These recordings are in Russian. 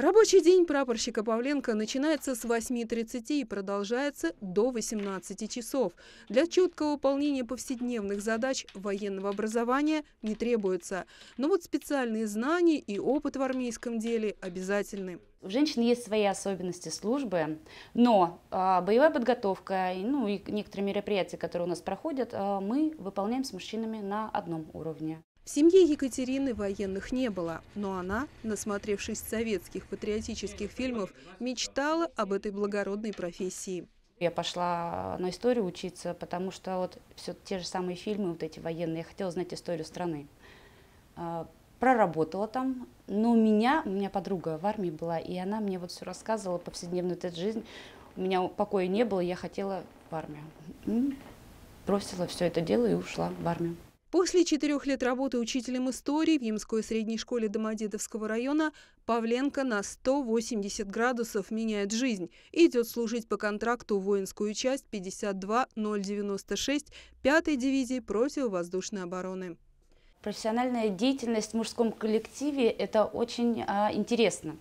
Рабочий день прапорщика Павленко начинается с 8.30 и продолжается до 18 часов. Для четкого выполнения повседневных задач военного образования не требуется. Но вот специальные знания и опыт в армейском деле обязательны. У женщин есть свои особенности службы, но э, боевая подготовка ну, и некоторые мероприятия, которые у нас проходят, э, мы выполняем с мужчинами на одном уровне. В семье Екатерины военных не было, но она, насмотревшись советских патриотических фильмов, мечтала об этой благородной профессии. Я пошла на историю учиться, потому что вот все те же самые фильмы, вот эти военные, я хотела знать историю страны. А, проработала там, но у меня, у меня подруга в армии была, и она мне вот все рассказывала, повседневную эту жизнь. У меня покоя не было, я хотела в армию. Бросила все это дело и ушла в армию. После четырех лет работы учителем истории в Ямской средней школе Домодедовского района Павленко на 180 градусов меняет жизнь идет служить по контракту воинскую часть 52096 5-й дивизии противовоздушной обороны. Профессиональная деятельность в мужском коллективе – это очень а, интересно.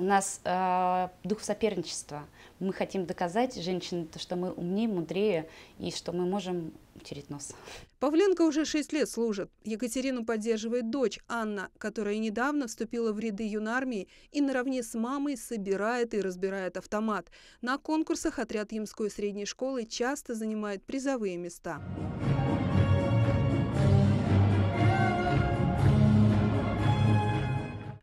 У нас э, дух соперничества. Мы хотим доказать женщинам, что мы умнее, мудрее и что мы можем через нос. Павленко уже шесть лет служит. Екатерину поддерживает дочь Анна, которая недавно вступила в ряды юнармии и наравне с мамой собирает и разбирает автомат. На конкурсах отряд Ямской средней школы часто занимает призовые места.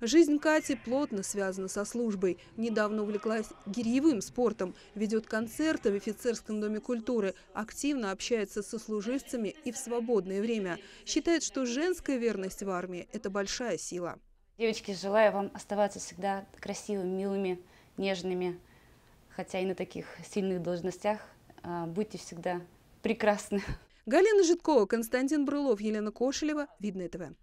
Жизнь Кати плотно связана со службой. Недавно увлеклась гиревым спортом, ведет концерты в офицерском доме культуры, активно общается со служивцами и в свободное время. Считает, что женская верность в армии – это большая сила. Девочки, желаю вам оставаться всегда красивыми, милыми, нежными, хотя и на таких сильных должностях. А, будьте всегда прекрасны. Галина Житкова, Константин Брылов, Елена Кошелева. Видное ТВ.